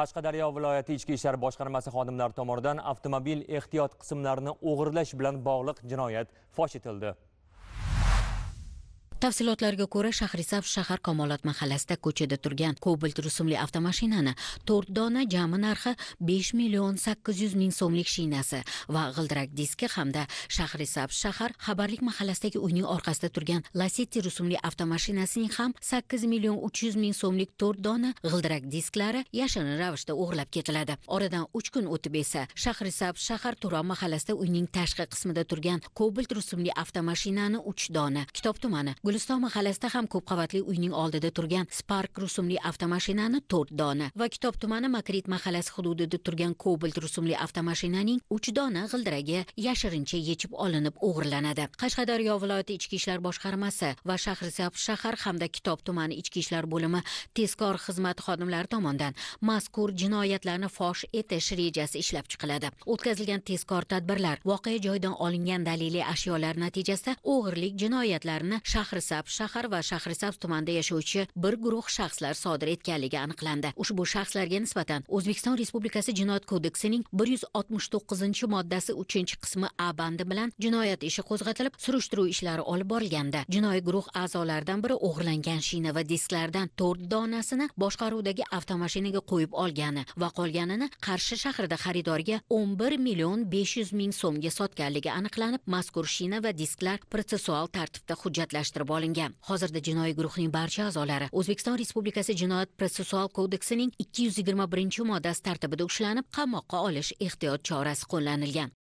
qashqadaryo viloyati ichki ishlar boshqarmasi xodimlari tomonidan avtomobil ehtiyot qismlarini o'g'irlash bilan bog'liq jinoyat fosh etildi tafsilotlarga ko'ra shahrisab shahar kamolot mahallasida ko'chada turgan kobalt rusumli avtomashinani to'rt dona jami narxi besh million sakkiz yuz ming so'mlik shinasi va g'ildirak diski hamda shahrisab shahar xabarlik mahallasidagi uyning orqasida turgan lasetti rusumli avtomashinasining ham sakkiz million uch yuz ming so'mlik to'rt dona g'ildirak disklari yashirin ravishda o'g'irlab ketiladi oradan uch kun o'tib esa shahrisab shahar turon mahallasida uyning tashqi qismida turgan kobalt rusumli avtomashinani uch dona kitob tumani guliston mahallasida ham ko'p qavatli uyning oldida turgan spark rusumli avtomashinani to'rt dona va kitob tumani makrit mahallasi hududida turgan kobalt rusumli avtomashinaning uch dona g'ildiragi yashirincha yechib olinib o'g'irlanadi qashqadaryo viloyati ichki ishlar boshqarmasi va shahrisab shahar hamda kitob tumani ichki ishlar bo'limi tezkor xizmati xodimlari tomonidan mazkur jinoyatlarni fosh etish rejasi ishlab chiqiladi o'tkazilgan tezkor tadbirlar voqea joyidan olingan daliliy ashyolar natijasida o'g'irlik jinoyatlarini shahar shahrisabz shahar va shahrisabz tumanida yashovchi bir guruh shaxslar sodir etganligi aniqlandi ushbu shaxslarga nisbatan o'zbekiston respublikasi jinoyat kodeksining bir yuz oltmish to'qqizinchi moddasi uchinchi qismi a bandi bilan jinoyat ishi qo'zg'atilib surishtiruv ishlari olib borilganda jinoiy guruh a'zolaridan biri o'g'irlangan shina va disklardan to'rt donasini boshqaruvdagi avtomashinaga qo'yib olgani va qolganini qarshi shahrida xaridorga o'n bir million besh yuz ming so'mga sotganligi aniqlanib mazkur shina va disklar protsessual tartibda hujjatlashtirib qo'lga olingan hozirda jinoiy guruhning barcha a'zolari o'zbekiston respublikasi jinoyat protsessual kodeksining ikki yuz yigirma birinchi moddasi tartibida ushlanib qamoqqa olish ehtiyot chorasi qo'llanilgan